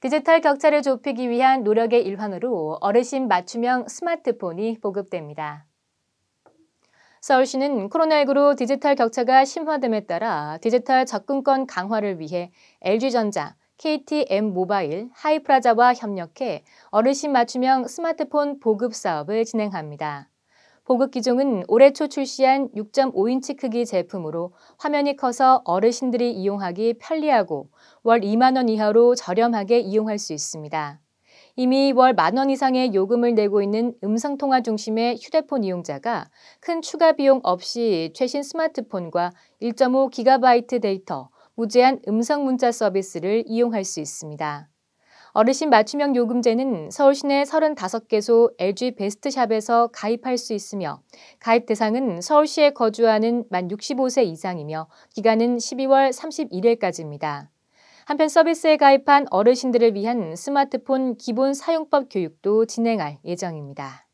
디지털 격차를 좁히기 위한 노력의 일환으로 어르신 맞춤형 스마트폰이 보급됩니다. 서울시는 코로나19로 디지털 격차가 심화됨에 따라 디지털 접근권 강화를 위해 LG전자, KTM 모바일, 하이프라자와 협력해 어르신 맞춤형 스마트폰 보급 사업을 진행합니다. 보급 기종은 올해 초 출시한 6.5인치 크기 제품으로 화면이 커서 어르신들이 이용하기 편리하고 월 2만 원 이하로 저렴하게 이용할 수 있습니다. 이미 월만원 이상의 요금을 내고 있는 음성통화 중심의 휴대폰 이용자가 큰 추가 비용 없이 최신 스마트폰과 1.5기가바이트 데이터, 무제한 음성 문자 서비스를 이용할 수 있습니다. 어르신 맞춤형 요금제는 서울 시내 35개소 LG 베스트샵에서 가입할 수 있으며 가입 대상은 서울시에 거주하는 만 65세 이상이며 기간은 12월 31일까지입니다. 한편 서비스에 가입한 어르신들을 위한 스마트폰 기본 사용법 교육도 진행할 예정입니다.